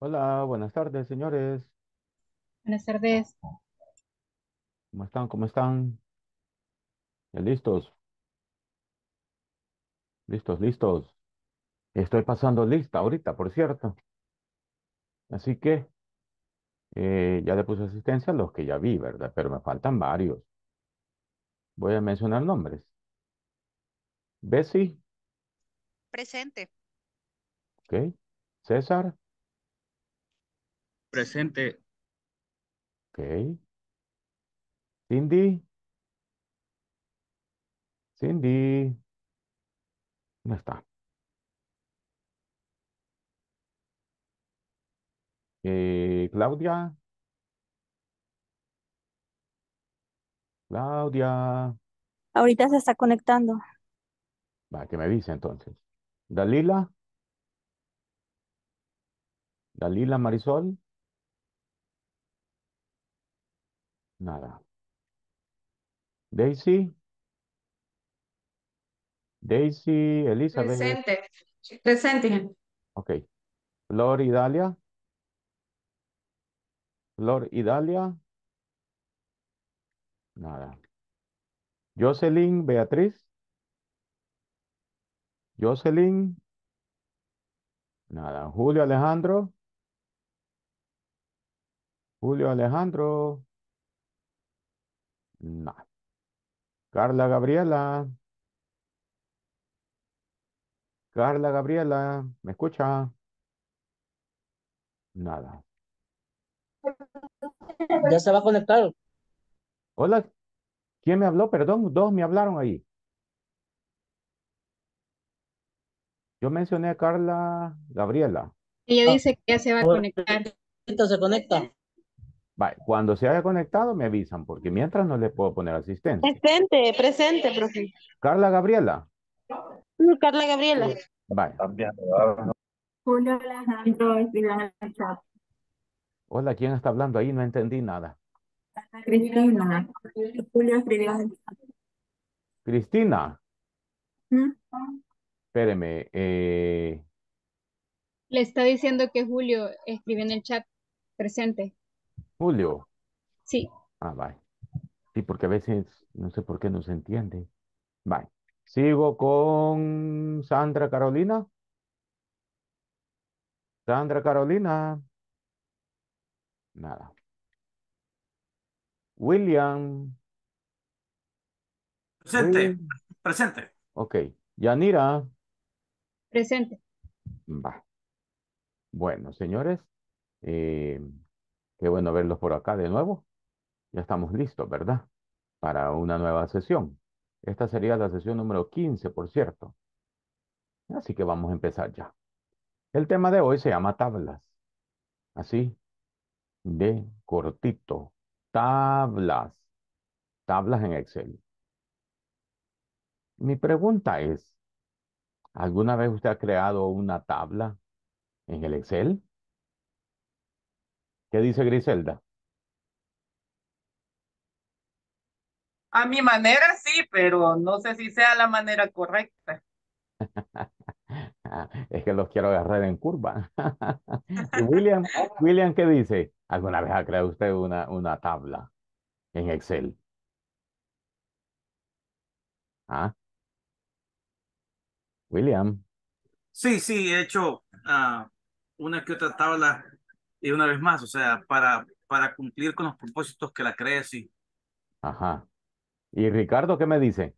Hola, buenas tardes, señores. Buenas tardes. ¿Cómo están? ¿Cómo están? listos? Listos, listos. Estoy pasando lista ahorita, por cierto. Así que eh, ya le puse asistencia a los que ya vi, ¿verdad? Pero me faltan varios. Voy a mencionar nombres. Bessie. Presente. Ok. César. Presente. Ok. Cindy. Cindy. ¿Dónde está? Eh, Claudia. Claudia. Ahorita se está conectando. Va, ¿Qué me dice entonces. Dalila. Dalila Marisol. Nada. Daisy. Daisy, Elizabeth. Presente. Presente. Ok. Flor Dalia Flor Dalia Nada. Jocelyn, Beatriz. Jocelyn. Nada. Julio Alejandro. Julio Alejandro. Nada. Carla Gabriela. Carla Gabriela, ¿me escucha? Nada. Ya se va a conectar. Hola, ¿quién me habló? Perdón, dos me hablaron ahí. Yo mencioné a Carla Gabriela. Ella ah. dice que ya se va a conectar. Se conecta cuando se haya conectado me avisan, porque mientras no le puedo poner asistencia. Presente, presente, profe. Carla Gabriela. Mm, Carla Gabriela. Vale. Julio Alejandro Hola, ¿quién está hablando ahí? No entendí nada. Cristina. Julio en Cristina. ¿Mm? Espéreme. Eh. Le está diciendo que Julio escribe en el chat presente. Julio. Sí. Ah, bye. Sí, porque a veces no sé por qué no se entiende. Bye. Sigo con Sandra Carolina. Sandra Carolina. Nada. William. Presente. Presente. Ok. Yanira. Presente. Va. Bueno, señores. Eh, Qué bueno verlos por acá de nuevo. Ya estamos listos, ¿verdad? Para una nueva sesión. Esta sería la sesión número 15, por cierto. Así que vamos a empezar ya. El tema de hoy se llama tablas. Así, de cortito. Tablas. Tablas en Excel. Mi pregunta es, ¿alguna vez usted ha creado una tabla en el Excel? ¿Qué dice Griselda? A mi manera sí, pero no sé si sea la manera correcta. es que los quiero agarrar en curva. William, ah. William, ¿qué dice? ¿Alguna vez ha creado usted una, una tabla en Excel? ¿Ah? William. Sí, sí, he hecho ah, una que otra tabla y una vez más, o sea, para, para cumplir con los propósitos que la crees, sí. Ajá. ¿Y Ricardo qué me dice?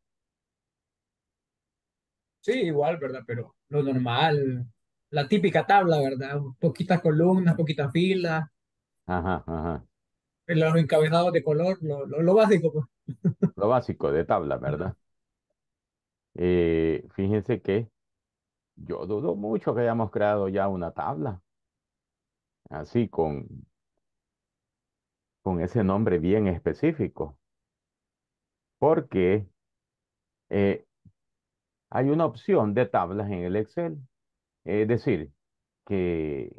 Sí, igual, ¿verdad? Pero lo normal, la típica tabla, ¿verdad? Poquitas columnas, poquitas filas. Ajá, ajá. Los encabezados de color, lo, básico. Pues. Lo básico de tabla, ¿verdad? Eh, fíjense que yo dudo mucho que hayamos creado ya una tabla así con, con ese nombre bien específico, porque eh, hay una opción de tablas en el Excel, es decir, que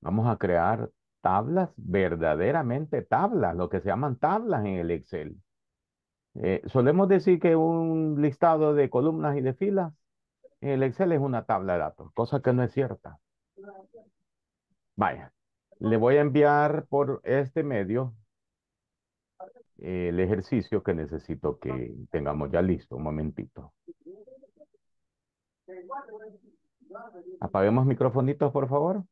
vamos a crear tablas, verdaderamente tablas, lo que se llaman tablas en el Excel. Eh, solemos decir que un listado de columnas y de filas en el Excel es una tabla de datos, cosa que no es cierta. Vaya, le voy a enviar por este medio eh, el ejercicio que necesito que tengamos ya listo. Un momentito. Apaguemos microfonitos, por favor.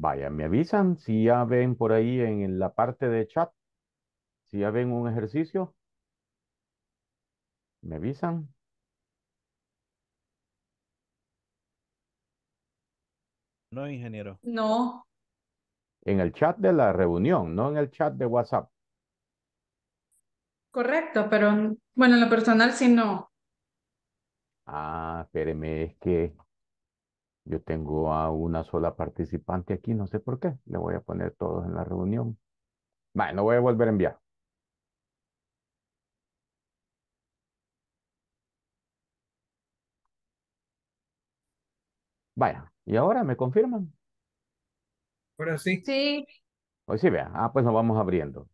Vaya, me avisan si ya ven por ahí en, la parte de chat, si ya ven un ejercicio. Me avisan. No, ingeniero. No. En el chat de la reunión, no en el chat de WhatsApp. Correcto, pero bueno, en lo personal sí no. Ah, espéreme, es que yo tengo a una sola participante aquí, no sé por qué. Le voy a poner todos en la reunión. Bueno, voy a volver a enviar. Vaya, ¿y ahora me confirman? Ahora sí. Sí. Hoy sí, vea. Ah, pues nos vamos abriendo.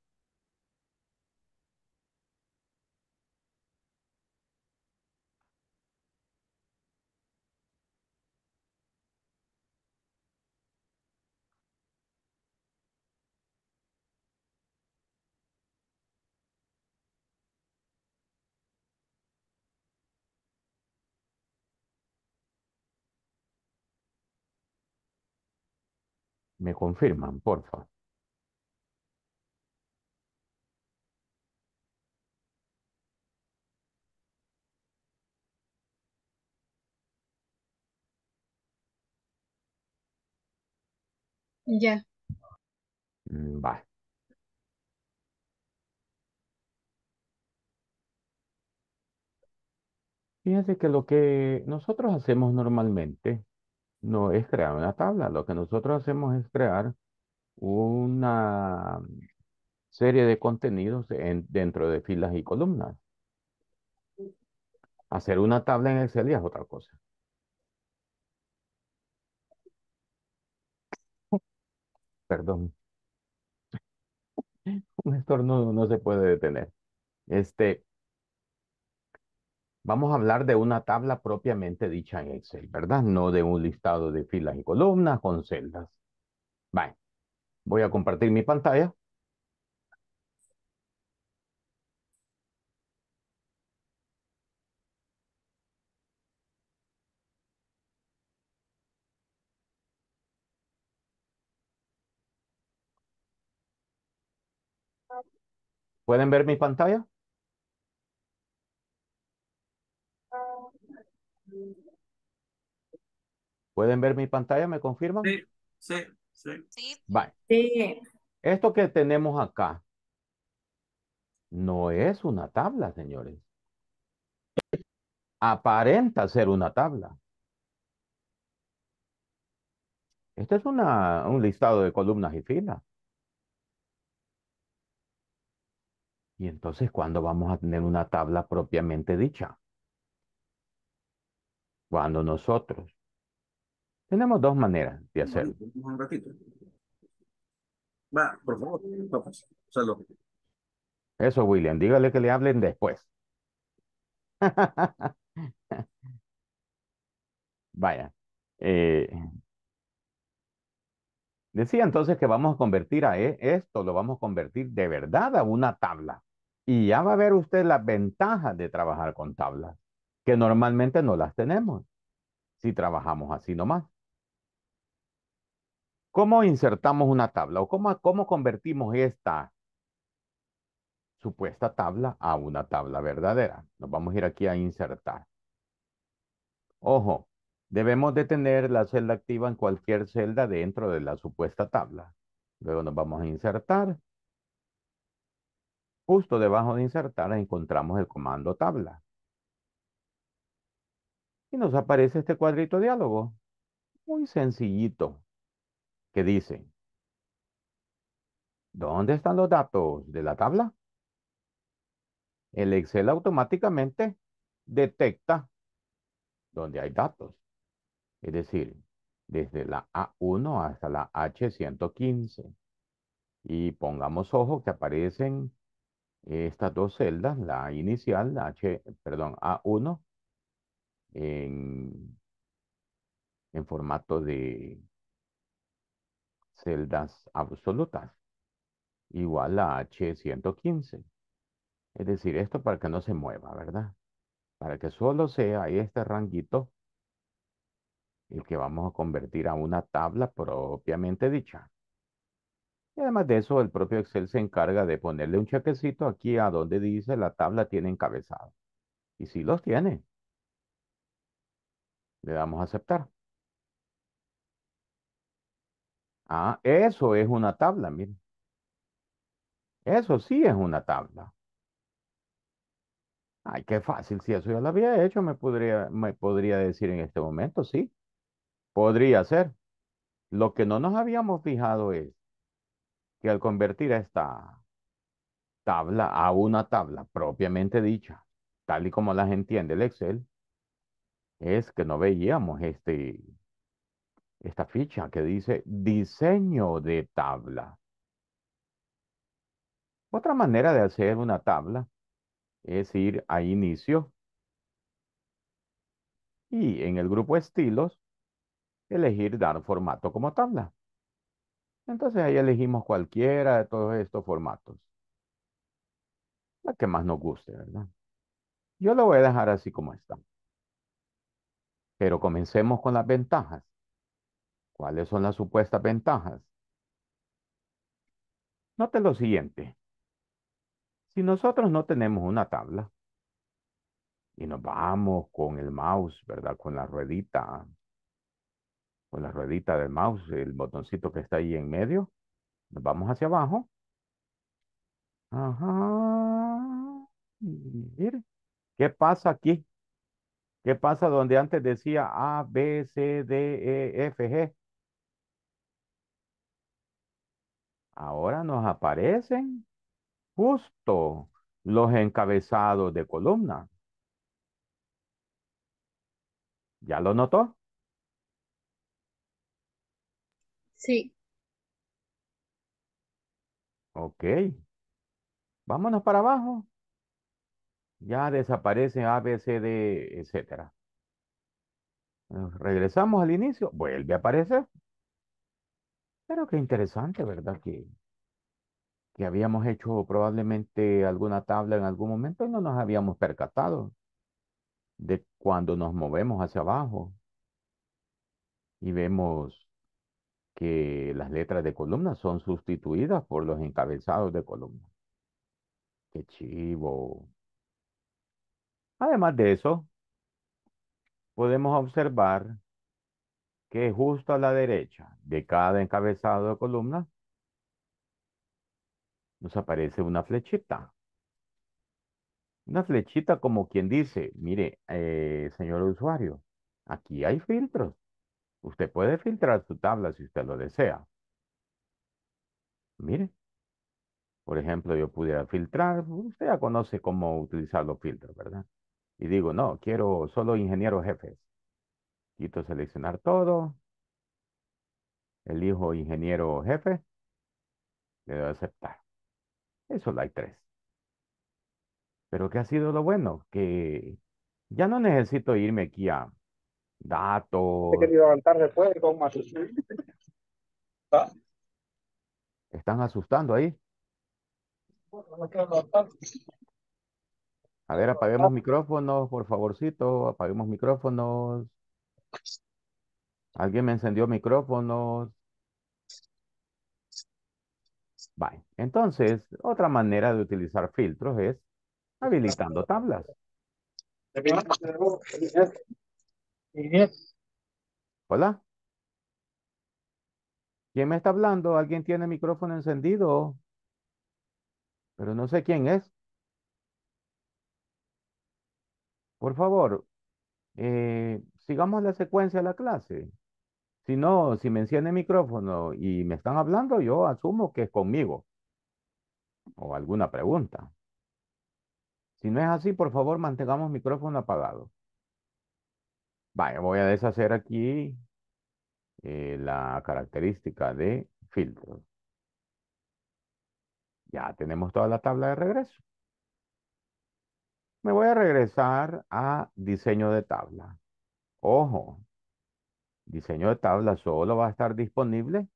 Me confirman, porfa. Ya. Mm, Va. Fíjense que lo que nosotros hacemos normalmente no es crear una tabla. Lo que nosotros hacemos es crear una serie de contenidos dentro de filas y columnas. Hacer una tabla en Excel ya es otra cosa. Perdón. Un estornudo no se puede detener. Este, Vamos a hablar de una tabla propiamente dicha en Excel, ¿verdad? No de un listado de filas y columnas con celdas. Vale. Voy a compartir mi pantalla. ¿Pueden ver mi pantalla? ¿Pueden ver mi pantalla? ¿Me confirman? Sí, sí, sí. Sí. Esto que tenemos acá no es una tabla, señores. Aparenta ser una tabla. Esto es una, un listado de columnas y filas. Y entonces, ¿cuándo vamos a tener una tabla propiamente dicha? Cuando nosotros tenemos dos maneras de hacerlo. Un ratito. Va, por favor, Salud. Eso, William, dígale que le hablen después. Vaya. Eh, decía entonces que vamos a convertir a e, esto, lo vamos a convertir de verdad a una tabla. Y ya va a ver usted las ventajas de trabajar con tablas, que normalmente no las tenemos si trabajamos así nomás. ¿Cómo insertamos una tabla o cómo, convertimos esta supuesta tabla a una tabla verdadera? Nos vamos a ir aquí a insertar. Ojo, debemos de tener la celda activa en cualquier celda dentro de la supuesta tabla. Luego nos vamos a insertar. Justo debajo de insertar encontramos el comando tabla. Y nos aparece este cuadrito diálogo. Muy sencillito que dice, ¿dónde están los datos de la tabla? El Excel automáticamente detecta donde hay datos. Es decir, desde la A1 hasta la H115. Y pongamos ojo que aparecen estas dos celdas, la inicial, la H, perdón, A1, en, en formato de celdas absolutas, igual a H115. Es decir, esto para que no se mueva, ¿verdad? Para que solo sea este ranguito el que vamos a convertir a una tabla propiamente dicha. Y además de eso, el propio Excel se encarga de ponerle un chequecito aquí a donde dice la tabla tiene encabezado. Y si los tiene, le damos a aceptar. Ah, eso es una tabla, miren. Eso sí es una tabla. Ay, qué fácil, si eso ya lo había hecho, me podría, me podría decir en este momento, sí. Podría ser. Lo que no nos habíamos fijado es que al convertir esta tabla a una tabla propiamente dicha, tal y como las entiende el Excel, es que no veíamos este, esta ficha que dice diseño de tabla. Otra manera de hacer una tabla es ir a inicio y en el grupo estilos elegir dar formato como tabla. Entonces ahí elegimos cualquiera de todos estos formatos. La que más nos guste, ¿verdad? Yo lo voy a dejar así como está. Pero comencemos con las ventajas. ¿Cuáles son las supuestas ventajas? Note lo siguiente. Si nosotros no tenemos una tabla y nos vamos con el mouse, ¿verdad? Con la ruedita, con la ruedita del mouse, el botoncito que está ahí en medio, nos vamos hacia abajo. Ajá. Mire, ¿qué pasa aquí? ¿Qué pasa donde antes decía A, B, C, D, E, F, G? Ahora nos aparecen justo los encabezados de columna. ¿Ya lo notó? Sí. Ok. Vámonos para abajo. Ya desaparece A, B, C, D, etcétera. Regresamos al inicio. Vuelve a aparecer. Pero qué interesante, ¿verdad? Que, que habíamos hecho probablemente alguna tabla en algún momento y no nos habíamos percatado de cuando nos movemos hacia abajo y vemos que las letras de columna son sustituidas por los encabezados de columna. Qué chivo. Además de eso, podemos observar que justo a la derecha de cada encabezado de columna nos aparece una flechita. Una flechita como quien dice, mire, eh, señor usuario, aquí hay filtros. Usted puede filtrar su tabla si usted lo desea. Mire, por ejemplo, yo pudiera filtrar, usted ya conoce cómo utilizar los filtros, ¿verdad? Y digo, no, quiero solo ingenieros jefes. Quito seleccionar todo. Elijo ingeniero jefe. Le doy a aceptar. Eso la hay tres. Pero ¿qué ha sido lo bueno? Que ya no necesito irme aquí a datos. He querido levantar después con más. Están asustando ahí. A ver, apaguemos micrófonos, por favorcito, apaguemos micrófonos. Alguien me encendió micrófonos. Bye. Entonces, otra manera de utilizar filtros es habilitando tablas. Hola. ¿Quién me está hablando? ¿Alguien tiene micrófono encendido? Pero no sé quién es. Por favor, eh, sigamos la secuencia de la clase. Si no, si me enciende el micrófono y me están hablando, yo asumo que es conmigo. O alguna pregunta. Si no es así, por favor, mantengamos micrófono apagado. Vaya, voy a deshacer aquí eh, la característica de filtro. Ya tenemos toda la tabla de regreso. Me voy a regresar a diseño de tabla. Ojo, diseño de tabla solo va a estar disponible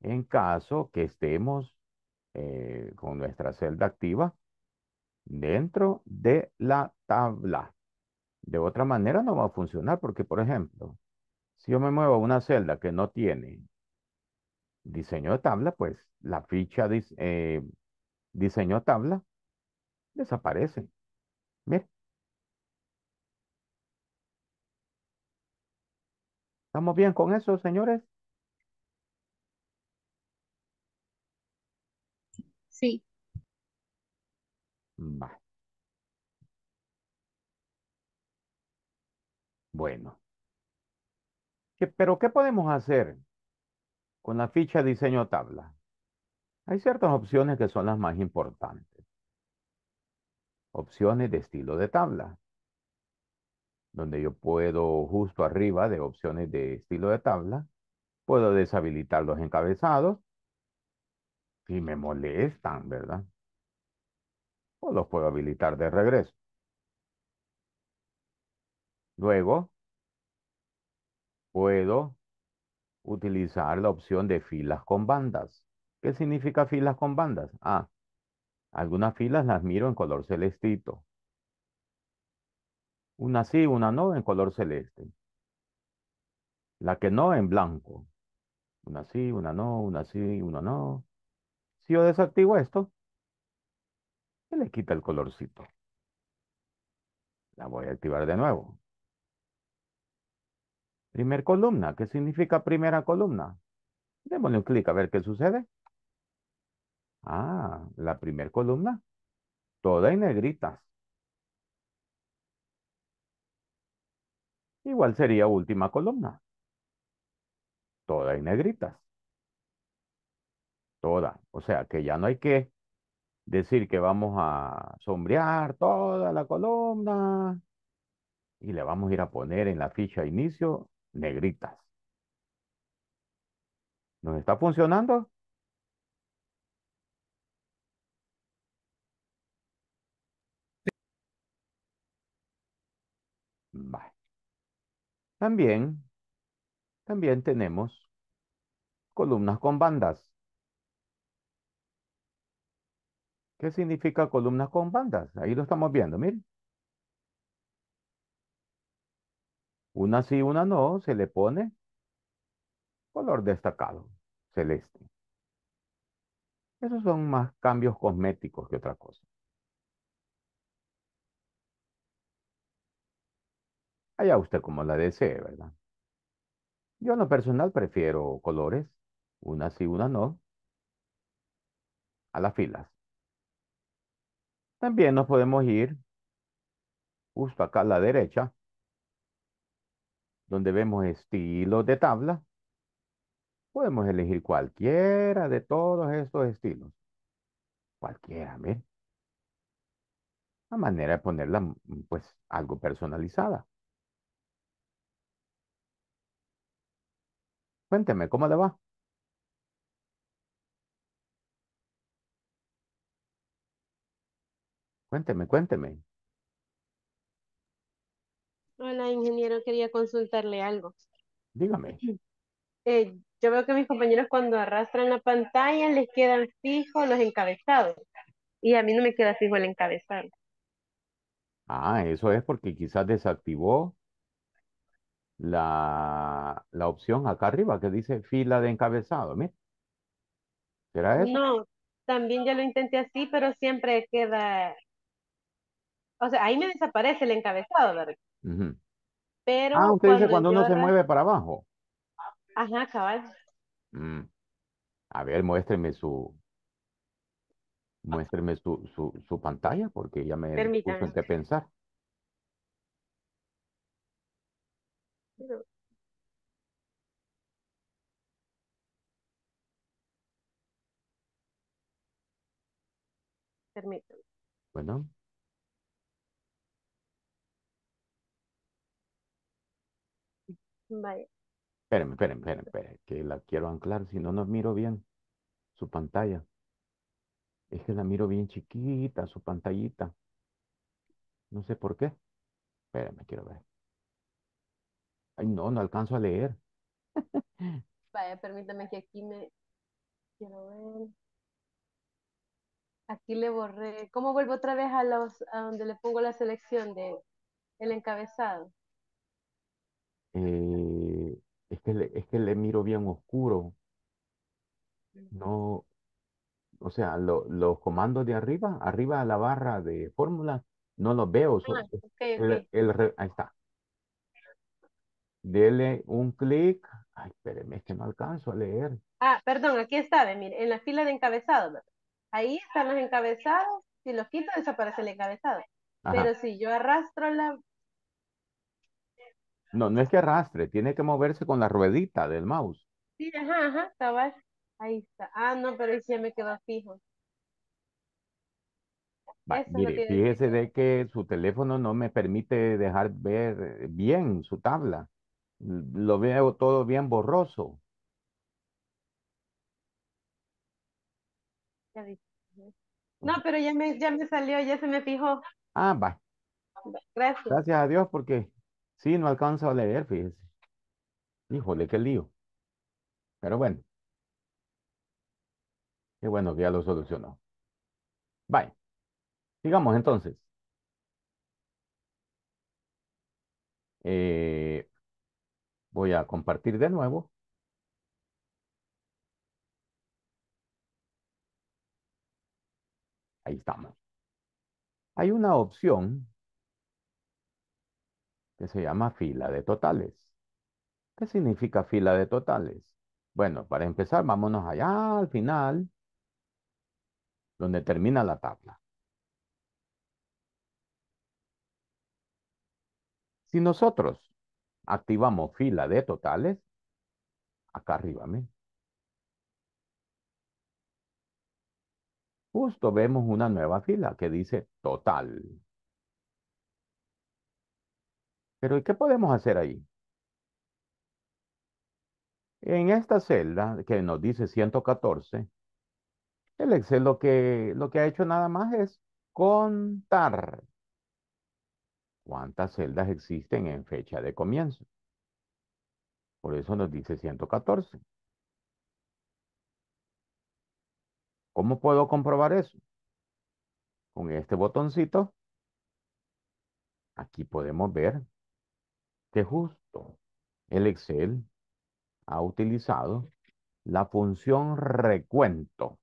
en caso que estemos eh, con nuestra celda activa dentro de la tabla. De otra manera no va a funcionar porque, por ejemplo, si yo me muevo a una celda que no tiene diseño de tabla, pues la ficha diseño eh, diseño tabla desaparece. ¿Estamos bien con eso, señores? Sí. Bueno. ¿Pero qué podemos hacer con la ficha diseño tabla? Hay ciertas opciones que son las más importantes. Opciones de estilo de tabla donde yo puedo justo arriba de opciones de estilo de tabla, puedo deshabilitar los encabezados si me molestan, ¿verdad? O los puedo habilitar de regreso. Luego, puedo utilizar la opción de filas con bandas. ¿Qué significa filas con bandas? Ah, algunas filas las miro en color celestito, una sí, una no en color celeste. La que no en blanco. Una sí, una no, una sí, una no. Si yo desactivo esto, se le quita el colorcito. La voy a activar de nuevo. Primer columna. ¿Qué significa primera columna? Démosle un clic a ver qué sucede. Ah, la primera columna. Toda en negritas. igual sería última columna. Todas en negritas. Toda. O sea que ya no hay que decir que vamos a sombrear toda la columna y le vamos a ir a poner en la ficha inicio negritas. ¿Nos está funcionando? También, también tenemos columnas con bandas. ¿Qué significa columnas con bandas? Ahí lo estamos viendo, miren. Una sí, una no, se le pone color destacado, celeste. Esos son más cambios cosméticos que otra cosa. Allá usted como la desee, ¿verdad? Yo en lo personal prefiero colores, una sí, una no, a las filas. También nos podemos ir justo acá a la derecha, donde vemos estilos de tabla. Podemos elegir cualquiera de todos estos estilos. Cualquiera, ¿ves? La manera de ponerla, mm, pues, algo personalizada. Cuénteme, ¿cómo le va? Cuénteme, cuénteme. Hola, ingeniero, quería consultarle algo. Dígame. Eh, yo veo que mis compañeros cuando arrastran la pantalla les quedan fijos los encabezados y a mí no me queda fijo el encabezado. Ah, eso es porque quizás desactivó la, la opción acá arriba que dice fila de encabezado. Mira. ¿Será eso? No, también ya lo intenté así, pero siempre queda... O sea, ahí me desaparece el encabezado, ¿verdad? Pero ah, usted dice cuando uno se mueve para abajo. Ajá, caballo mm. A ver, muéstreme su... Muéstreme su, su, pantalla porque ya me Permítame. puso pensar. permítame. Bueno. Espérenme, espérenme, espérenme, espérenme, que la quiero anclar, si no, no miro bien su pantalla. Es que la miro bien chiquita, su pantallita. No sé por qué. Espérenme, quiero ver. Ay, no, no alcanzo a leer. Vaya, permítame que aquí me... Quiero ver. Aquí le borré. ¿Cómo vuelvo otra vez a, los, donde le pongo la selección de el encabezado? Eh, es que le, es que le miro bien oscuro. No, o sea, los comandos de arriba, arriba a la barra de fórmula, no los veo. Ah, ahí está. Dele un clic. Ay, espéreme, es que no alcanzo a leer. Ah, perdón, aquí está, mire, en la fila de encabezados. Ahí están los encabezados. Si los quito, desaparece el encabezado. Pero si yo arrastro la... No, no es que arrastre, tiene que moverse con la ruedita del mouse. Sí, ajá, ajá, Ahí está. Ah, no, pero ahí me quedó fijo. mire, fíjese de que su teléfono no me permite dejar ver bien su tabla. Lo veo todo bien borroso. No, pero ya me, ya me salió, ya se me fijó. Ah, va. Gracias. Gracias a Dios porque sí, no alcanzo a leer, fíjese. Híjole, qué lío. Pero bueno. Qué bueno que ya lo solucionó. Bye. Sigamos entonces. Eh, Voy a compartir de nuevo. Ahí estamos. Hay una opción que se llama fila de totales. ¿Qué significa fila de totales? Bueno, para empezar, vámonos allá al final, donde termina la tabla. Si nosotros activamos fila de totales, acá arriba, Justo vemos una nueva fila que dice total. Pero qué podemos hacer ahí? En esta celda que nos dice 114, el Excel lo que, lo que ha hecho nada más es contar cuántas celdas existen en fecha de comienzo. Por eso nos dice 114. ¿Cómo puedo comprobar eso? Con este botoncito, aquí podemos ver que justo el Excel ha utilizado la función recuento.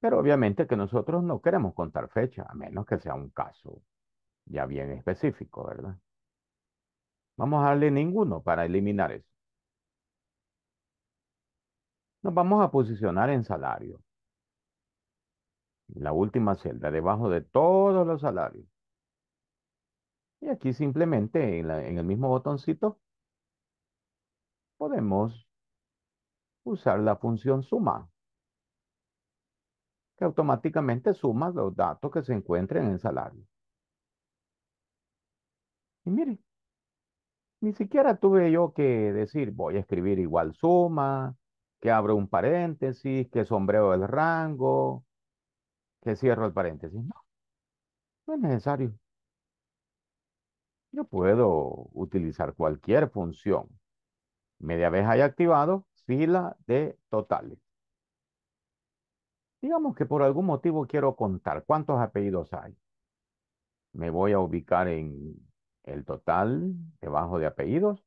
Pero obviamente que nosotros no queremos contar fecha, a menos que sea un caso ya bien específico, ¿verdad? Vamos a darle ninguno para eliminar eso. Nos vamos a posicionar en salario. La última celda, debajo de todos los salarios. Y aquí simplemente en, en el mismo botoncito podemos usar la función suma que automáticamente suma los datos que se encuentren en salario. Y mire, ni siquiera tuve yo que decir, voy a escribir igual suma, que abro un paréntesis, que sombreo el rango, que cierro el paréntesis. No, no es necesario. Yo puedo utilizar cualquier función media vez haya activado fila de totales. Digamos que por algún motivo quiero contar cuántos apellidos hay. Me voy a ubicar en el total debajo de apellidos.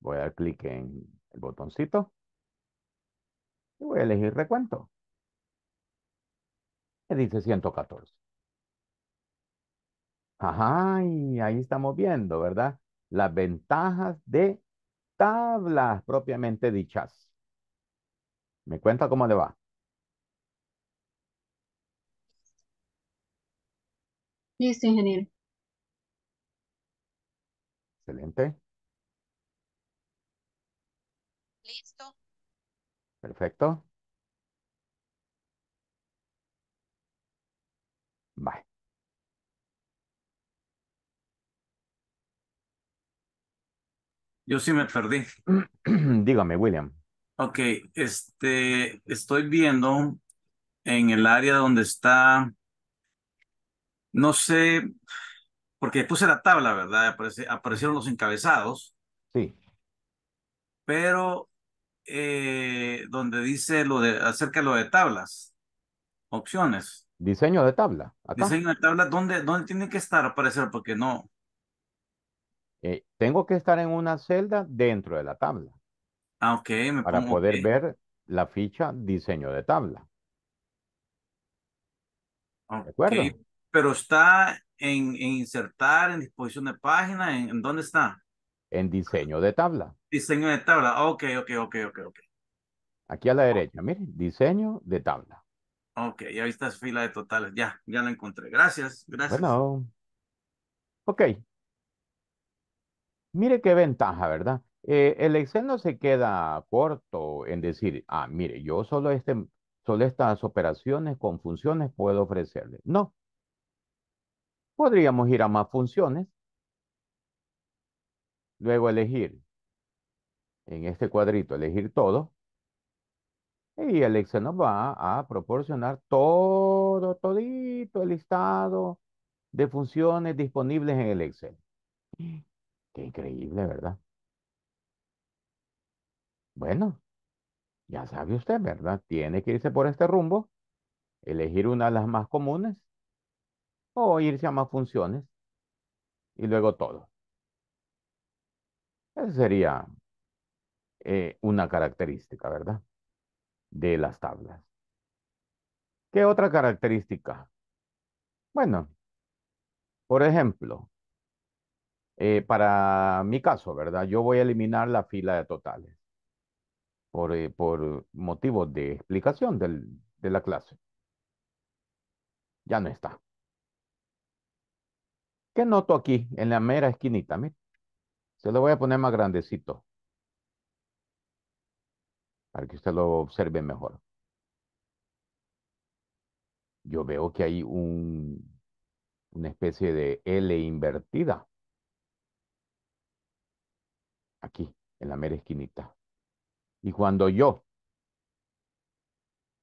Voy a dar clic en el botoncito y voy a elegir recuento. Me dice 114. Ajá, y ahí estamos viendo, ¿verdad? Las ventajas de tablas propiamente dichas. ¿Me cuenta cómo le va? sí ingeniero. Excelente. Listo. Perfecto. Bye. Yo sí me perdí. Dígame, William. okay este, estoy viendo en el área donde está, no sé, porque puse la tabla, ¿verdad? aparecieron los encabezados. Sí. Pero eh, donde dice lo de acerca de lo de tablas, opciones. Diseño de tabla. Diseño de tabla, ¿dónde, dónde tiene que estar aparecer? Porque no. Eh, tengo que estar en una celda dentro de la tabla. Ah, ok. para poder ver la ficha diseño de tabla. Okay, ¿De acuerdo? Pero está en, insertar, en disposición de página, ¿en, dónde está? En diseño de tabla. Diseño de tabla, ok, ok, ok, ok, ok. Aquí a la derecha, mire diseño de tabla. Ok, ya viste fila de totales, ya, ya la encontré. Gracias, gracias. Bueno, ok. Mire qué ventaja, ¿verdad? Eh, el Excel no se queda corto en decir, ah, mire, yo solo, este, solo estas operaciones con funciones puedo ofrecerle. No, Podríamos ir a más funciones. Luego elegir en este cuadrito, elegir todo. Y Excel nos va a proporcionar todo, todito el listado de funciones disponibles en el Excel. Qué increíble, ¿verdad? Bueno, ya sabe usted, ¿verdad? Tiene que irse por este rumbo, elegir una de las más comunes o irse a más funciones y luego todo. Esa sería eh, una característica, ¿verdad? De las tablas. ¿Qué otra característica? Bueno, por ejemplo, eh, para mi caso, ¿verdad? Yo voy a eliminar la fila de totales por, eh, motivos de explicación de la clase. Ya no está. ¿Qué noto aquí en la mera esquinita? Se lo voy a poner más grandecito. Para que usted lo observe mejor. Yo veo que hay un, una especie de L invertida. Aquí, en la mera esquinita. Y cuando yo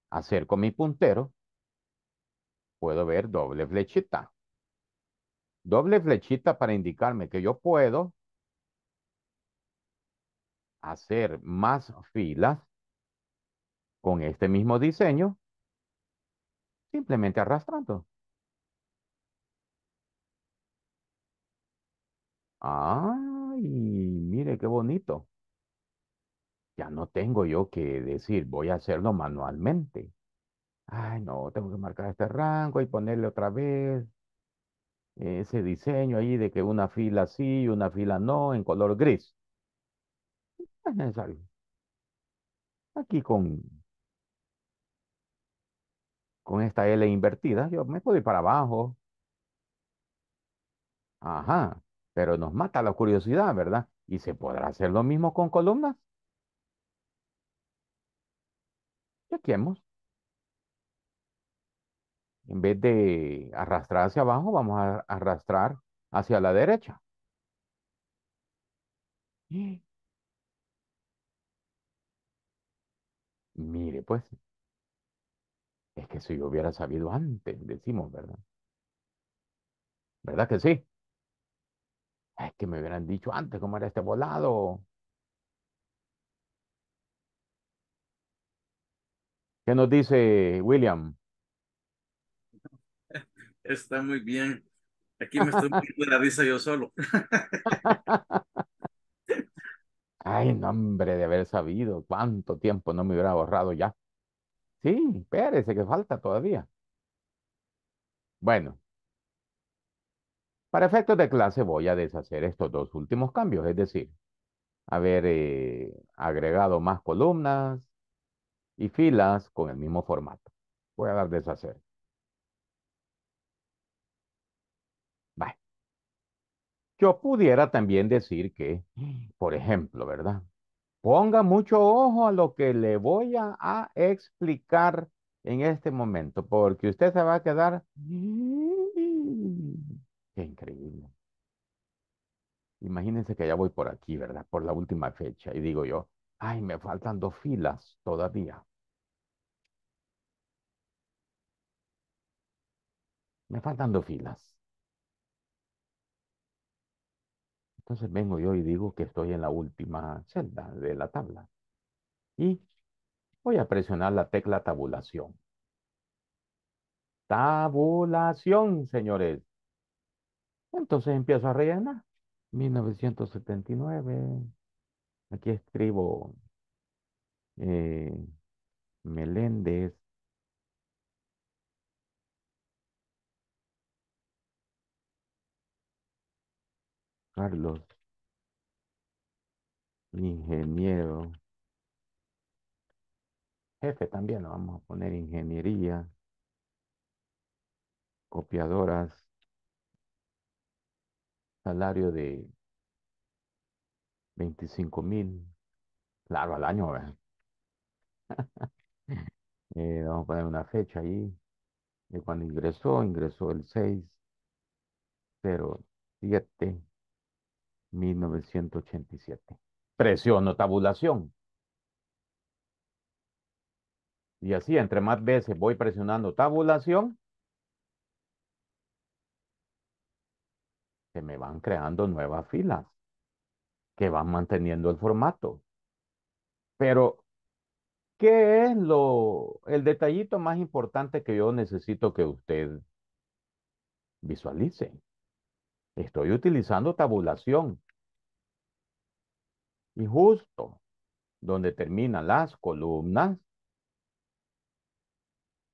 acerco mi puntero, puedo ver doble flechita. Doble flechita para indicarme que yo puedo hacer más filas con este mismo diseño, simplemente arrastrando. Ay, mire qué bonito. Ya no tengo yo que decir, voy a hacerlo manualmente. Ay, no, tengo que marcar este rango y ponerle otra vez. Eh, ese diseño ahí de que una fila sí y una fila no en color gris. es necesario. Aquí con, con esta L invertida, yo me puedo ir para abajo. Ajá, pero nos mata la curiosidad, ¿verdad? ¿Y se podrá hacer lo mismo con columnas? hemos en vez de arrastrar hacia abajo, vamos a arrastrar hacia la derecha. Mire, pues, es que si yo hubiera sabido antes, decimos, ¿verdad? ¿Verdad que sí? Es que me hubieran dicho antes cómo era este volado. ¿Qué nos dice William? Está muy bien. Aquí me estoy pidiendo la risa yo solo. Ay, nombre de haber sabido cuánto tiempo no me hubiera ahorrado ya. Sí, espérese que falta todavía. Bueno, para efectos de clase voy a deshacer estos dos últimos cambios, es decir, haber eh, agregado más columnas y filas con el mismo formato. Voy a dar deshacer. Yo pudiera también decir que, por ejemplo, ¿verdad? Ponga mucho ojo a lo que le voy a, explicar en este momento, porque usted se va a quedar... ¡Qué increíble! Imagínense que ya voy por aquí, ¿verdad? Por la última fecha. Y digo yo, ay, me faltan dos filas todavía. Me faltan dos filas. Entonces vengo yo y digo que estoy en la última celda de la tabla. Y voy a presionar la tecla tabulación. Tabulación, señores. Entonces empiezo a rellenar. 1979. Aquí escribo eh, Meléndez Carlos, ingeniero, jefe también lo vamos a poner ingeniería, copiadoras, salario de 25 mil, claro, al año, eh, vamos a poner una fecha ahí de cuando ingresó, ingresó el 6, siete. 1987. Presiono tabulación. Y así, entre más veces voy presionando tabulación, se me van creando nuevas filas que van manteniendo el formato. Pero, ¿qué es lo, el detallito más importante que yo necesito que usted visualice? Estoy utilizando tabulación. Y justo donde terminan las columnas,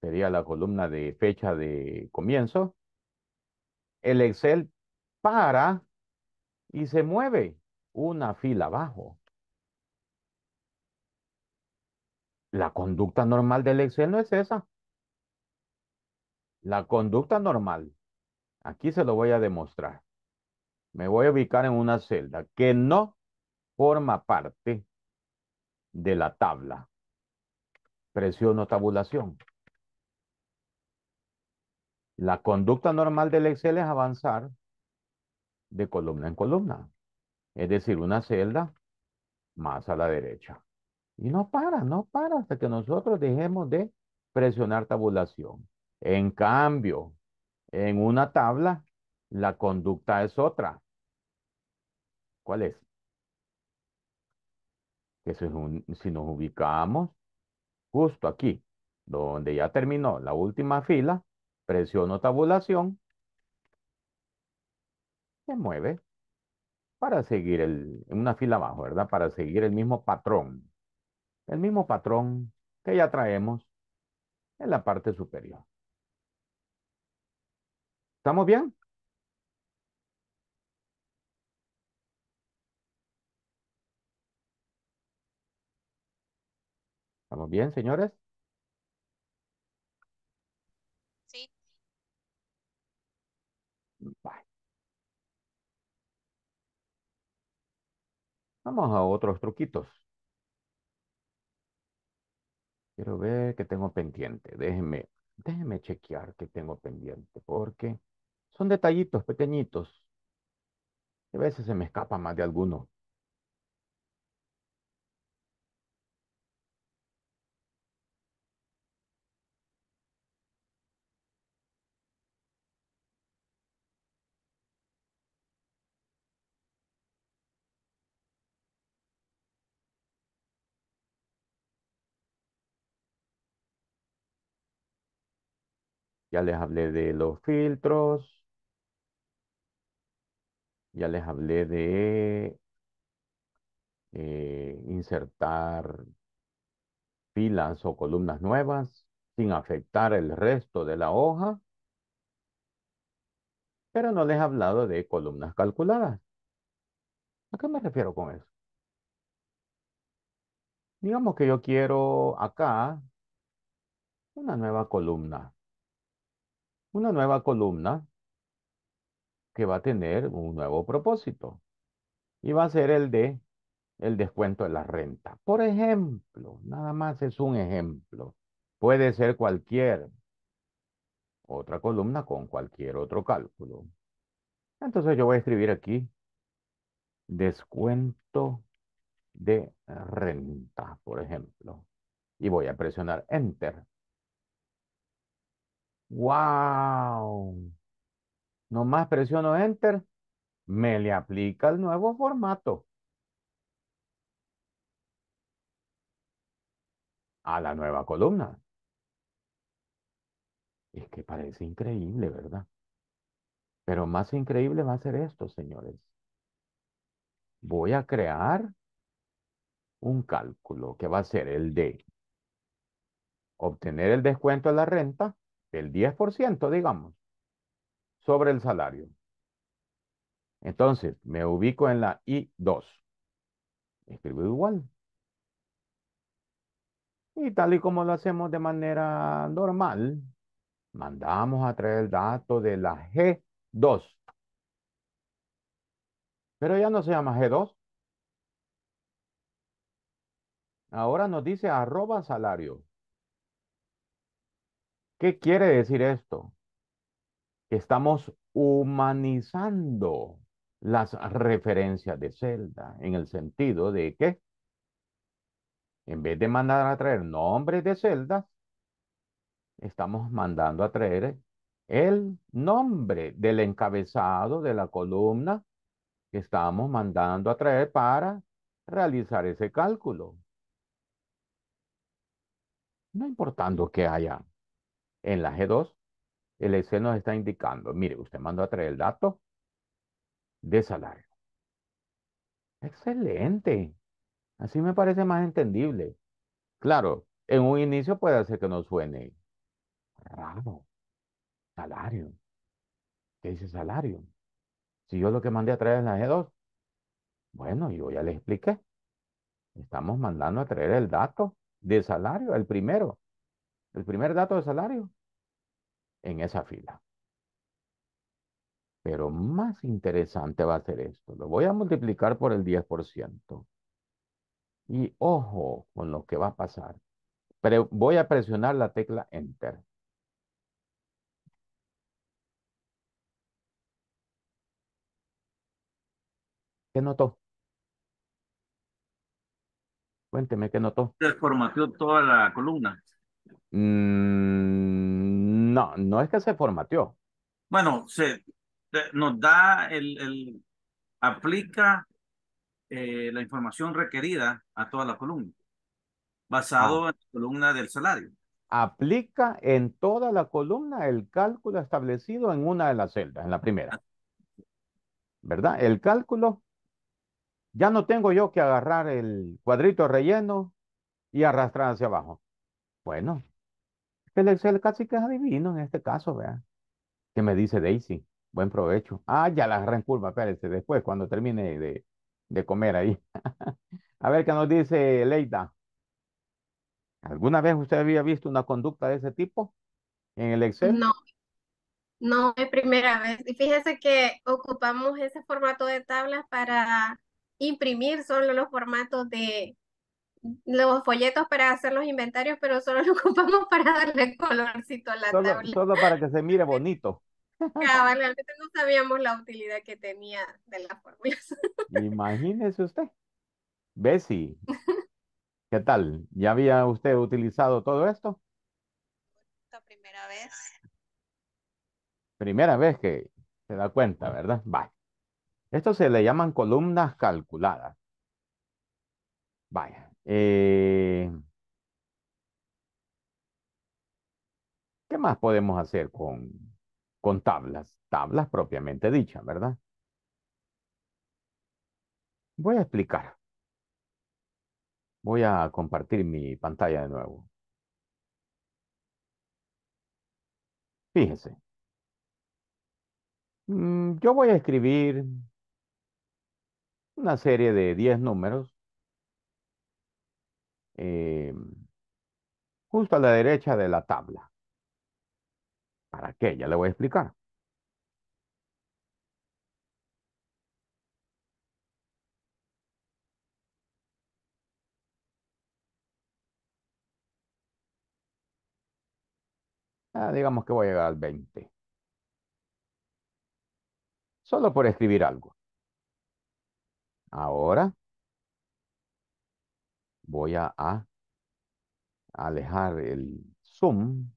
sería la columna de fecha de comienzo, el Excel para y se mueve una fila abajo. La conducta normal del Excel no es esa. La conducta normal. Aquí se lo voy a demostrar me voy a ubicar en una celda que no forma parte de la tabla. Presiono tabulación. La conducta normal del Excel es avanzar de columna en columna. Es decir, una celda más a la derecha. Y no para, no para hasta que nosotros dejemos de presionar tabulación. En cambio, en una tabla la conducta es otra. ¿Cuál es? Que si, si nos ubicamos justo aquí, donde ya terminó la última fila, presiono tabulación, se mueve para seguir el, una fila abajo, ¿verdad? Para seguir el mismo patrón. El mismo patrón que ya traemos en la parte superior. ¿Estamos bien? bien, señores? Sí. Vamos a otros truquitos. Quiero ver qué tengo pendiente. Déjenme, déjenme chequear qué tengo pendiente, porque son detallitos pequeñitos. A veces se me escapa más de alguno. Ya les hablé de los filtros. Ya les hablé de eh, insertar filas o columnas nuevas sin afectar el resto de la hoja. Pero no les he hablado de columnas calculadas. ¿A qué me refiero con eso? Digamos que yo quiero acá una nueva columna una nueva columna que va a tener un nuevo propósito y va a ser el de el descuento de la renta. Por ejemplo, nada más es un ejemplo. Puede ser cualquier otra columna con cualquier otro cálculo. Entonces yo voy a escribir aquí descuento de renta, por ejemplo. Y voy a presionar Enter. Wow. Nomás presiono Enter. Me le aplica el nuevo formato. A la nueva columna. Es que parece increíble, ¿verdad? Pero más increíble va a ser esto, señores. Voy a crear un cálculo que va a ser el de obtener el descuento de la renta el 10%, digamos, sobre el salario. Entonces, me ubico en la I2. Escribo igual. Y tal y como lo hacemos de manera normal, mandamos a traer el dato de la G2. Pero ya no se llama G2. Ahora nos dice arroba salario. ¿Qué quiere decir esto? Que estamos humanizando las referencias de celda en el sentido de que en vez de mandar a traer nombres de celdas, estamos mandando a traer el nombre del encabezado de la columna que estamos mandando a traer para realizar ese cálculo. No importando que haya en la G2, el Excel nos está indicando, mire, usted mandó a traer el dato de salario. Excelente. Así me parece más entendible. Claro, en un inicio puede hacer que nos suene raro. Salario. ¿Qué dice salario? Si yo lo que mandé a traer es la G2. Bueno, yo ya le expliqué. Estamos mandando a traer el dato de salario, el primero. El primer dato de salario en esa fila. Pero más interesante va a ser esto. Lo voy a multiplicar por el 10%. Y ojo con lo que va a pasar. Pero voy a presionar la tecla Enter. ¿Qué notó? Cuénteme qué notó. formateó toda la columna. Mm, no, no es que se formateó. Bueno, se, nos da el, aplica eh, la información requerida a toda la columna, basado ah. en la columna del salario. Aplica en toda la columna el cálculo establecido en una de las celdas, en la primera. ¿Verdad? El cálculo, ya no tengo yo que agarrar el cuadrito relleno y arrastrar hacia abajo. Bueno, el Excel casi que es adivino en este caso, vea. Que me dice Daisy, buen provecho. Ah, ya la agarré curva, espérese, después, cuando termine de, de comer ahí. A ver qué nos dice Leida. ¿Alguna vez usted había visto una conducta de ese tipo en el Excel? No, no es primera vez. Y fíjese que ocupamos ese formato de tablas para imprimir solo los formatos de, los folletos para hacer los inventarios, pero solo lo ocupamos para darle colorcito a la tabla. Solo para que se mire bonito. realmente ah, no sabíamos la utilidad que tenía de la fórmulas. Imagínese usted. Bessie, ¿qué tal? ¿Ya había usted utilizado todo esto? primera vez. Primera vez que se da cuenta, ¿verdad? vaya Esto se le llaman columnas calculadas. Vaya, eh, ¿Qué más podemos hacer con, con tablas? Tablas propiamente dichas, ¿verdad? Voy a explicar. Voy a compartir mi pantalla de nuevo. Fíjese. Mm, yo voy a escribir una serie de 10 números eh, justo a la derecha de la tabla. ¿Para qué? Ya le voy a explicar. Ah, digamos que voy a llegar al 20. Solo por escribir algo. Ahora voy a, alejar el zoom.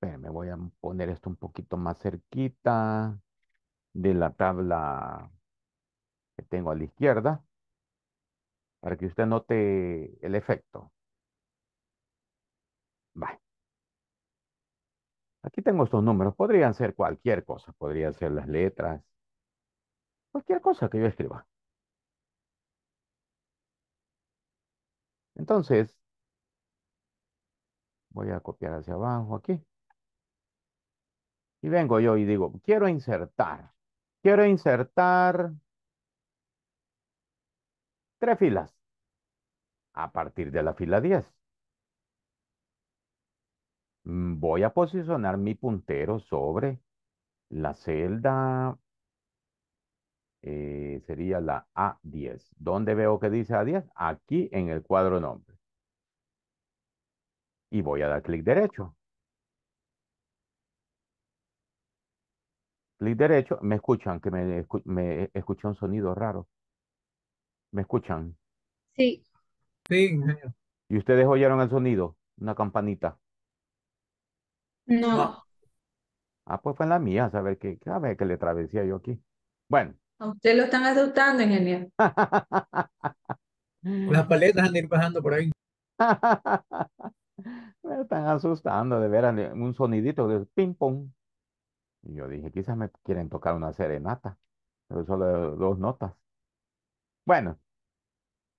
me voy a poner esto un poquito más cerquita de la tabla que tengo a la izquierda para que usted note el efecto. Aquí tengo estos números. Podrían ser cualquier cosa. Podrían ser las letras. Cualquier cosa que yo escriba. Entonces, voy a copiar hacia abajo aquí. Y vengo yo y digo, quiero insertar. Quiero insertar tres filas a partir de la fila 10. Mm, voy a posicionar mi puntero sobre la celda eh, sería la A10. ¿Dónde veo que dice A10? Aquí en el cuadro nombre. Y voy a dar clic derecho. Clic derecho, me escuchan, que me, me escuché un sonido raro. ¿Me escuchan? Sí. Sí, ¿Y ustedes oyeron el sonido? Una campanita. No. Ah, pues fue la mía, a ver qué, a ver le travesía yo aquí. Bueno, a usted lo están asustando, ingeniero. Las paletas han de ir bajando por ahí. Me están asustando, de ver un sonidito de ping-pong. Y yo dije, quizás me quieren tocar una serenata, pero solo dos notas. Bueno,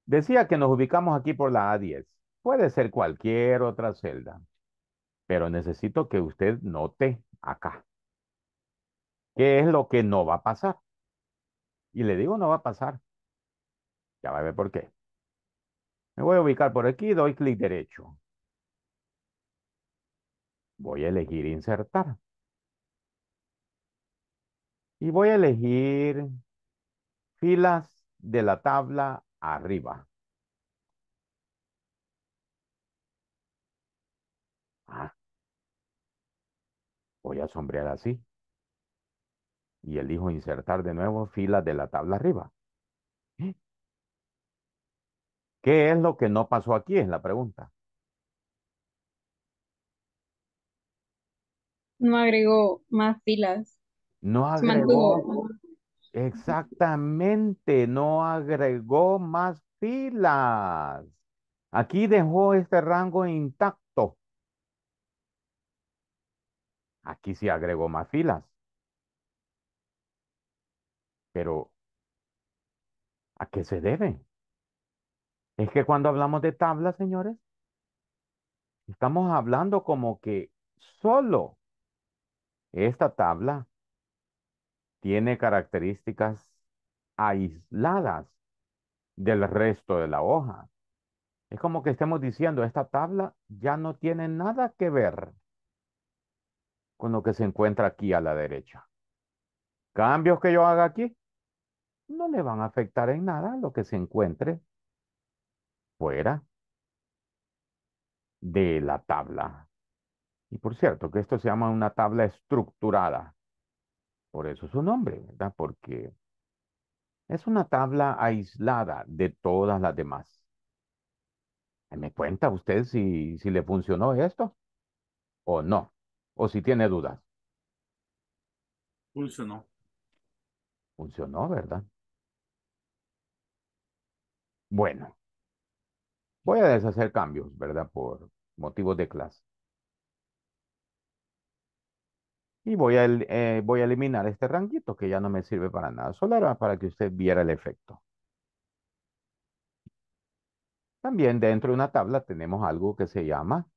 decía que nos ubicamos aquí por la A10. Puede ser cualquier otra celda, pero necesito que usted note acá qué es lo que no va a pasar. Y le digo, no va a pasar. Ya va a ver por qué. Me voy a ubicar por aquí, doy clic derecho. Voy a elegir insertar. Y voy a elegir filas de la tabla arriba. Ah. Voy a sombrear así y elijo insertar de nuevo filas de la tabla arriba. ¿Qué es lo que no pasó aquí? Es la pregunta. No agregó más filas. No agregó. Exactamente, no agregó más filas. Aquí dejó este rango intacto. Aquí sí agregó más filas. Pero, ¿a qué se debe? Es que cuando hablamos de tablas, señores, estamos hablando como que solo esta tabla tiene características aisladas del resto de la hoja. Es como que estemos diciendo, esta tabla ya no tiene nada que ver con lo que se encuentra aquí a la derecha. Cambios que yo haga aquí no le van a afectar en nada lo que se encuentre fuera de la tabla. Y por cierto, que esto se llama una tabla estructurada. Por eso su nombre, ¿verdad? Porque es una tabla aislada de todas las demás. Me cuenta usted si, si le funcionó esto o no, o si tiene dudas. Funcionó. Funcionó, ¿verdad? Bueno, voy a deshacer cambios, ¿verdad? Por motivos de clase. Y voy a, eh, voy a eliminar este ranguito que ya no me sirve para nada. Solo ah, para que usted viera el efecto. También dentro de una tabla tenemos algo que se llama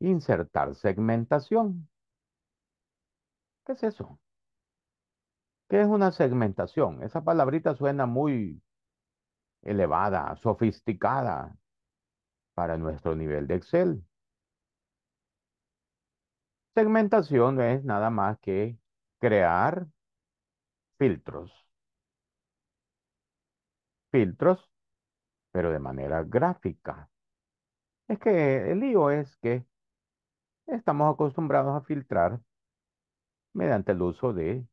insertar segmentación. ¿Qué es eso? ¿Qué es una segmentación? Esa palabrita suena muy elevada, sofisticada para nuestro nivel de Excel. Segmentación es nada más que crear filtros. Filtros, pero de manera gráfica. Es que el lío es que estamos acostumbrados a filtrar mediante el uso de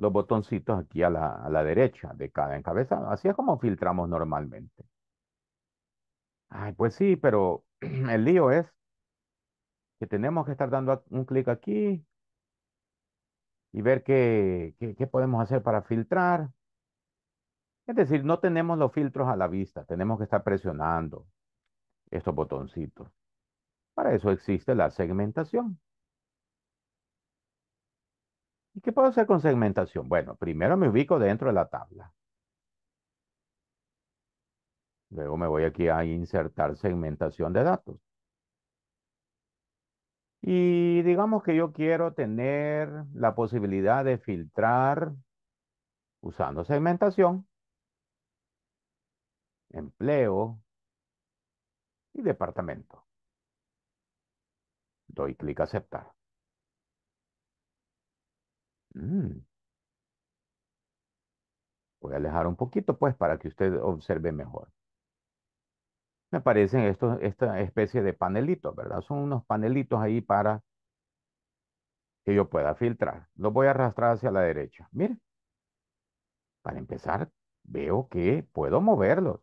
los botoncitos aquí a la, a la derecha de cada encabezado. Así es como filtramos normalmente. Ay, pues sí, pero el lío es que tenemos que estar dando un clic aquí y ver qué, qué podemos hacer para filtrar. Es decir, no tenemos los filtros a la vista, tenemos que estar presionando estos botoncitos. Para eso existe la segmentación. ¿Y qué puedo hacer con segmentación? Bueno, primero me ubico dentro de la tabla. Luego me voy aquí a insertar segmentación de datos. Y digamos que yo quiero tener la posibilidad de filtrar usando segmentación, empleo y departamento. Doy clic a aceptar. Mm. Voy a alejar un poquito, pues, para que usted observe mejor. Me aparecen estos, esta especie de panelitos, ¿verdad? Son unos panelitos ahí para que yo pueda filtrar. Los voy a arrastrar hacia la derecha. Mire, para empezar, veo que puedo moverlos.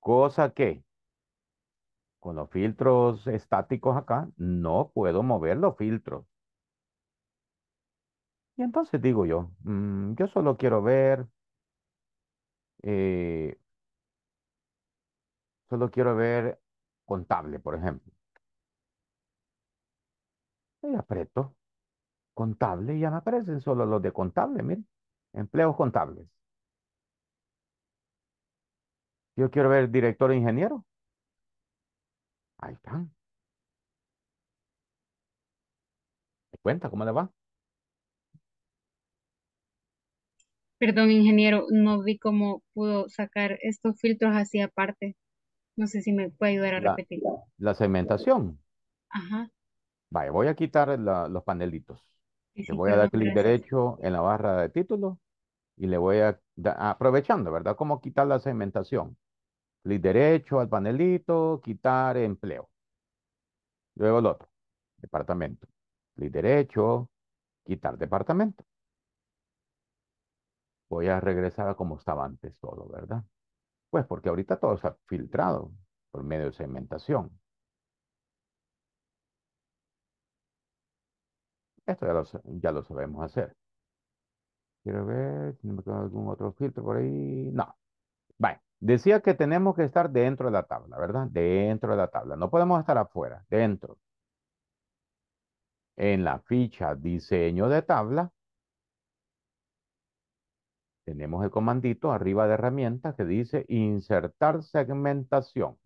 Cosa que con los filtros estáticos acá, no puedo mover los filtros. Y entonces digo yo, mm, yo solo quiero ver, eh, solo quiero ver contable, por ejemplo. Y aprieto contable y ya me aparecen solo los de contable, miren, empleos contables. Yo quiero ver director e ingeniero. Ahí están. ¿Me cuenta cómo le va? Perdón, ingeniero, no vi cómo pudo sacar estos filtros así aparte. No sé si me puede ayudar a repetir. La segmentación. Ajá. Vale, voy a quitar los panelitos. le voy a dar clic derecho en la barra de título y le voy a, aprovechando, ¿verdad? Cómo quitar la segmentación. Clic derecho al panelito, quitar empleo. Luego el otro, departamento. Clic derecho, quitar departamento voy a regresar a como estaba antes todo, ¿verdad? Pues porque ahorita todo está filtrado por medio de segmentación. Esto ya lo, sabemos hacer. Quiero ver si me queda algún otro filtro por ahí. No. Bueno, Decía que tenemos que estar dentro de la tabla, ¿verdad? Dentro de la tabla. No podemos estar afuera, dentro. En la ficha diseño de tabla, tenemos el comandito arriba de herramientas que dice insertar segmentación.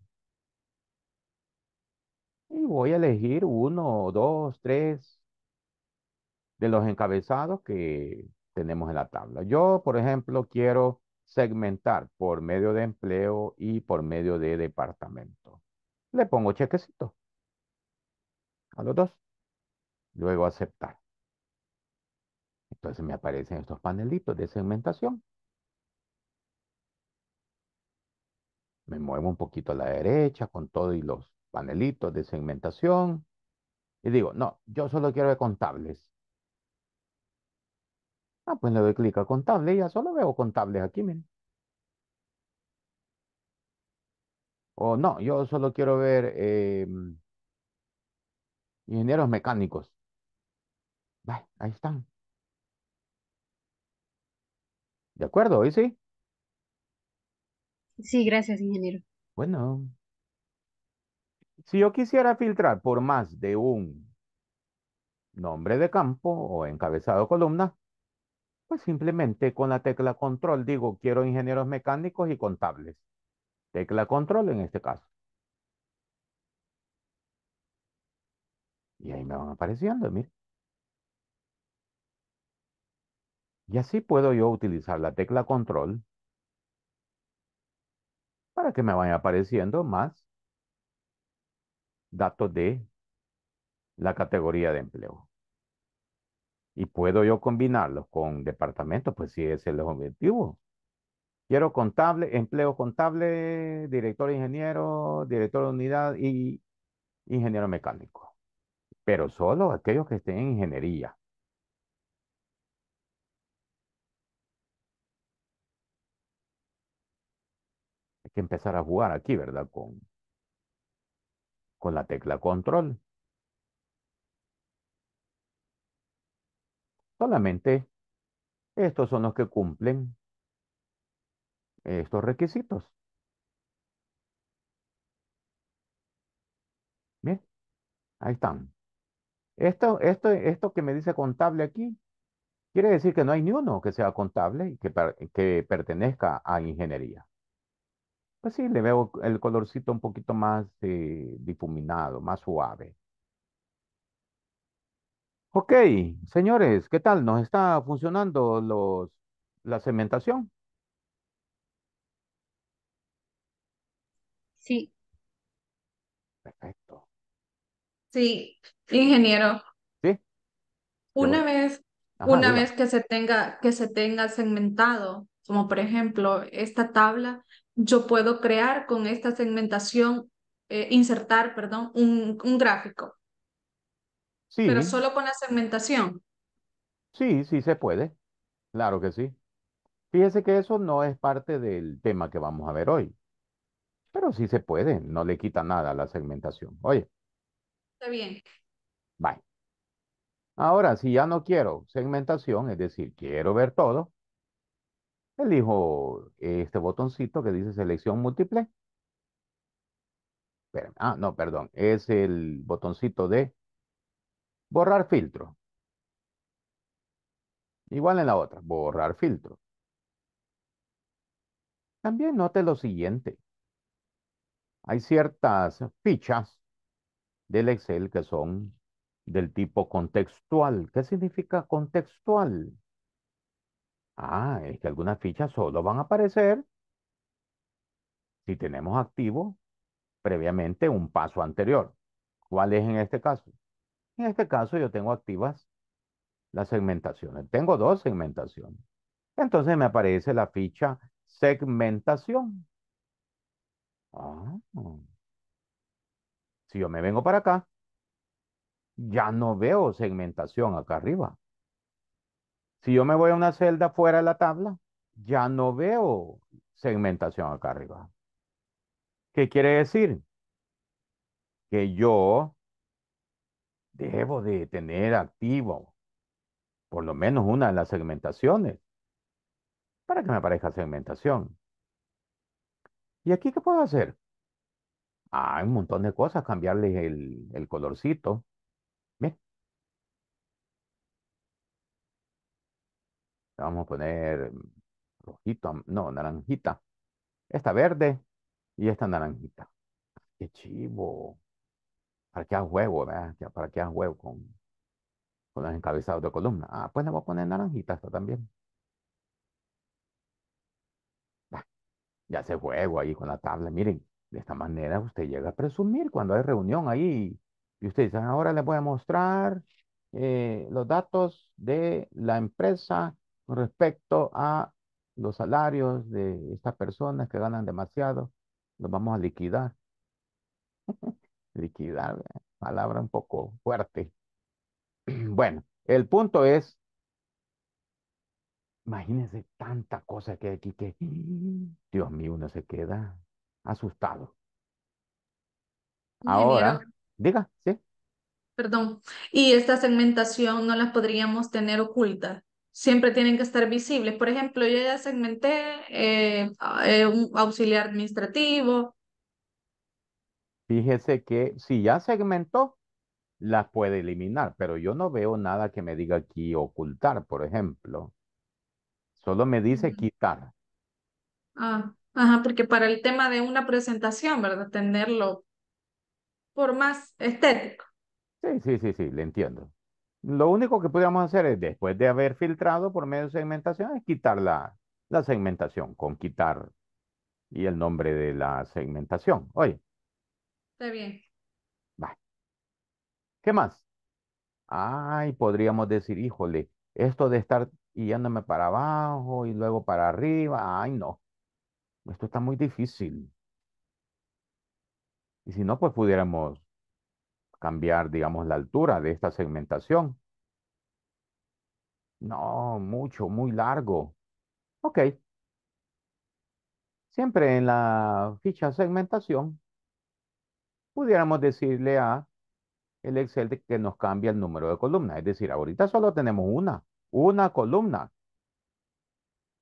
Y voy a elegir uno, dos, tres de los encabezados que tenemos en la tabla. Yo, por ejemplo, quiero segmentar por medio de empleo y por medio de departamento. Le pongo chequecito a los dos. Luego aceptar. Entonces me aparecen estos panelitos de segmentación. Me muevo un poquito a la derecha con todo y los panelitos de segmentación. Y digo, no, yo solo quiero ver contables. Ah, pues le doy clic a contable y ya solo veo contables aquí, miren. O no, yo solo quiero ver em, ingenieros mecánicos. ahí están. ¿De acuerdo? Hoy sí. Sí, gracias, ingeniero. Bueno, si yo quisiera filtrar por más de un nombre de campo o encabezado columna, pues simplemente con la tecla control digo quiero ingenieros mecánicos y contables. Tecla control en este caso. Y ahí me van apareciendo, mire. Y así puedo yo utilizar la tecla control para que me vayan apareciendo más datos de la categoría de empleo. Y puedo yo combinarlos con departamentos, pues si ese es el objetivo. Quiero contable, empleo contable, director ingeniero, director de unidad y ingeniero mecánico. Pero solo aquellos que estén en ingeniería. que empezar a jugar aquí, ¿verdad? Con, con la tecla control. Solamente estos son los que cumplen estos requisitos. Bien, ahí están. Esto, esto, esto que me dice contable aquí, quiere decir que no hay ni uno que sea contable y que, que pertenezca a ingeniería. Pues sí, le veo el colorcito un poquito más eh, difuminado, más suave. Ok, señores, ¿qué tal? ¿Nos está funcionando los, la segmentación? Sí. Perfecto. Sí, ingeniero. Sí. Una vez, una vez que se tenga, que se tenga segmentado, como por ejemplo esta tabla, yo puedo crear con esta segmentación, eh, insertar, perdón, un, un gráfico. Sí. Pero solo con la segmentación. Sí, sí se puede. Claro que sí. Fíjese que eso no es parte del tema que vamos a ver hoy. Pero sí se puede, no le quita nada a la segmentación. Oye. Está bien. Bye. Ahora, si ya no quiero segmentación, es decir, quiero ver todo, elijo este botoncito que dice selección múltiple. Ah, no, perdón. Es el botoncito de borrar filtro. Igual en la otra, borrar filtro. También note lo siguiente. Hay ciertas fichas del Excel que son del tipo contextual. ¿Qué significa contextual? Ah, es que algunas fichas solo van a aparecer si tenemos activo previamente un paso anterior. ¿Cuál es en este caso? En este caso yo tengo activas las segmentaciones. Tengo dos segmentaciones. Entonces me aparece la ficha segmentación. Ah. Si yo me vengo para acá, ya no veo segmentación acá arriba. Si yo me voy a una celda fuera de la tabla, ya no veo segmentación acá arriba. ¿Qué quiere decir? Que yo debo de tener activo por lo menos una de las segmentaciones para que me aparezca segmentación. ¿Y aquí qué puedo hacer? Ah, un montón de cosas, cambiarle el colorcito, vamos a poner mm, rojito, no, naranjita. Esta verde y esta naranjita. ¡Qué chivo! Para qué juego huevo, Para que hago huevo con, con los encabezados de columna. Ah, pues le voy a poner naranjita esta también. ya se juego ahí con la tabla. Miren, de esta manera usted llega a presumir cuando hay reunión ahí. Y usted dice, ahora les voy a mostrar eh, los datos de la empresa respecto a los salarios de estas personas que ganan demasiado, los vamos a liquidar. liquidar, eh, palabra un poco fuerte. bueno, el punto es, imagínense tanta cosa que hay aquí que, Dios mío, uno se queda asustado. Ahora, diga, sí. Perdón, y esta segmentación no la podríamos tener oculta siempre tienen que estar visibles. Por ejemplo, yo ya segmenté eh, eh, un auxiliar administrativo. Fíjese que si ya segmentó, las puede eliminar, pero yo no veo nada que me diga aquí ocultar, por ejemplo. Solo me dice quitar. Ah, ajá, porque para el tema de una presentación, ¿verdad? Tenerlo por más estético. Sí, sí, sí, sí, le entiendo. Lo único que podríamos hacer es, después de haber filtrado por medio de segmentación, es quitar la, la segmentación con quitar y el nombre de la segmentación. Oye. Está bien. ¿Qué más? Ay, podríamos decir, híjole, esto de estar yéndome para abajo y luego para arriba, ay no, esto está muy difícil. Y si no, pues pudiéramos cambiar, digamos, la altura de esta segmentación. No, mucho, muy largo. Ok. Siempre en la ficha segmentación, pudiéramos decirle a el Excel que nos cambia el número de columnas. Es decir, ahorita solo tenemos una, una columna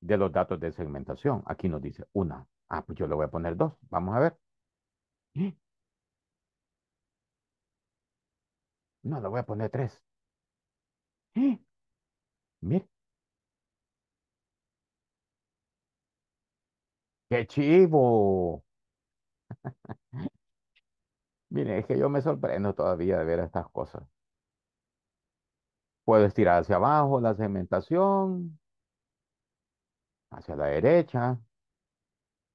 de los datos de segmentación. Aquí nos dice una. Ah, pues yo le voy a poner dos. Vamos a ver. No, le voy a poner tres. ¿Eh? ¡Qué chivo! Mire, es que yo me sorprendo todavía de ver estas cosas. Puedo estirar hacia abajo la segmentación, hacia la derecha,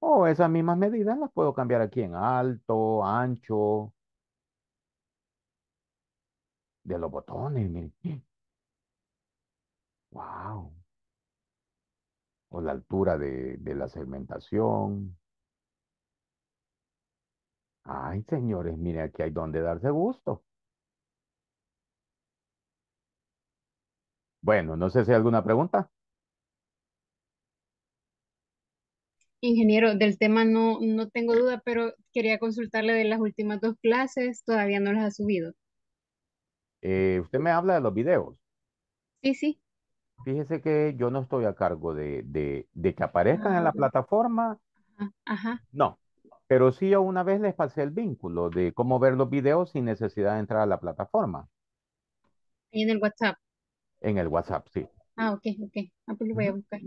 o oh, esas mismas medidas las puedo cambiar aquí en alto, ancho, de los botones, miren. Wow. O la altura de, la segmentación. Ay, señores, miren, aquí hay donde darse gusto. Bueno, no sé si hay alguna pregunta. Ingeniero, del tema no, no tengo duda, pero quería consultarle de las últimas dos clases, todavía no las ha subido. Eh, usted me habla de los videos. Sí, sí. Fíjese que yo no estoy a cargo de, que aparezcan en la ah. plataforma. Ajá, No, pero sí yo una vez les pasé el vínculo de cómo ver los videos sin necesidad de entrar a la plataforma. en el WhatsApp? En el WhatsApp, sí. Ah, ok, ok. Ah, pues lo voy a buscar.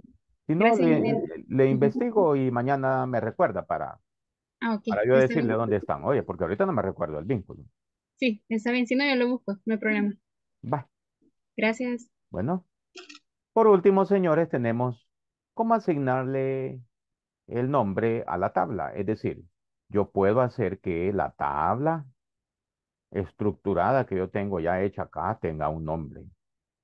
Si le, investigo y mañana me recuerda para, ah, yo decirle dónde están. Oye, porque ahorita no me recuerdo el vínculo. Sí, está bien. Si no, yo lo busco, no hay problema. Va. Gracias. Bueno. Por último, señores, tenemos cómo asignarle el nombre a la tabla. Es decir, yo puedo hacer que la tabla estructurada que yo tengo ya hecha acá tenga un nombre.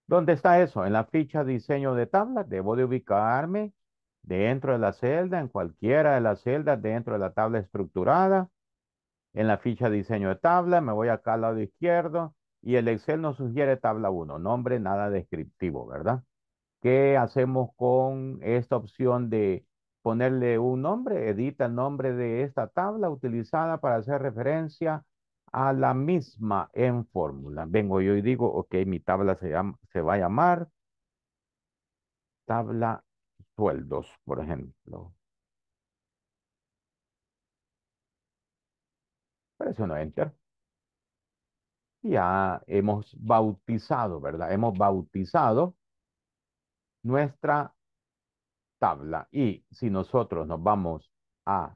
¿Dónde está eso? En la ficha diseño de tabla debo de ubicarme dentro de la celda, en cualquiera de las celdas dentro de la tabla estructurada en la ficha diseño de tabla, me voy acá al lado izquierdo y el Excel nos sugiere tabla 1, nombre nada descriptivo, ¿verdad? ¿Qué hacemos con esta opción de ponerle un nombre? Edita el nombre de esta tabla utilizada para hacer referencia a la misma en fórmula. Vengo yo y digo, ok, mi tabla se va a llamar tabla sueldos, por ejemplo. Presiono Enter. Ya hemos bautizado, ¿verdad? Hemos bautizado nuestra tabla. Y si nosotros nos vamos a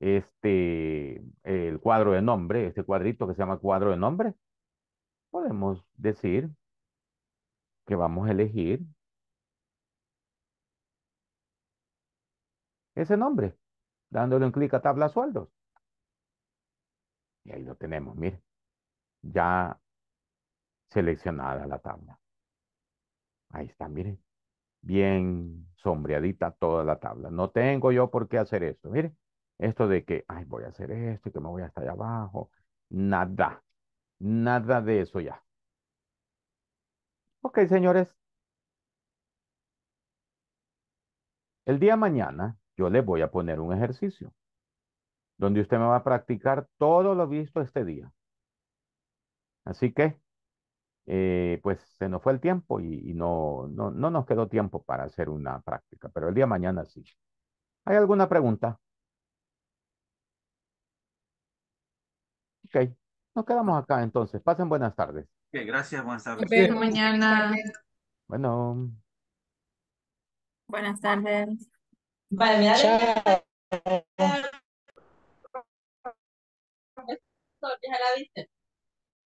este, el cuadro de nombre, este cuadrito que se llama cuadro de nombre, podemos decir que vamos a elegir ese nombre dándole un clic a tabla sueldos. Y ahí lo tenemos, mire. Ya seleccionada la tabla. Ahí está, mire Bien sombreadita toda la tabla. No tengo yo por qué hacer esto Mire, esto de que, ay, voy a hacer esto y que me voy hasta allá abajo. Nada. Nada de eso ya. Ok, señores. El día mañana yo le voy a poner un ejercicio donde usted me va a practicar todo lo visto este día. Así que, eh, pues se nos fue el tiempo y, no, no, no nos quedó tiempo para hacer una práctica, pero el día mañana sí. ¿Hay alguna pregunta? Ok, nos quedamos acá entonces. Pasen buenas tardes. gracias, buenas tardes. mañana. Bueno. Buenas tardes. Vale, me da la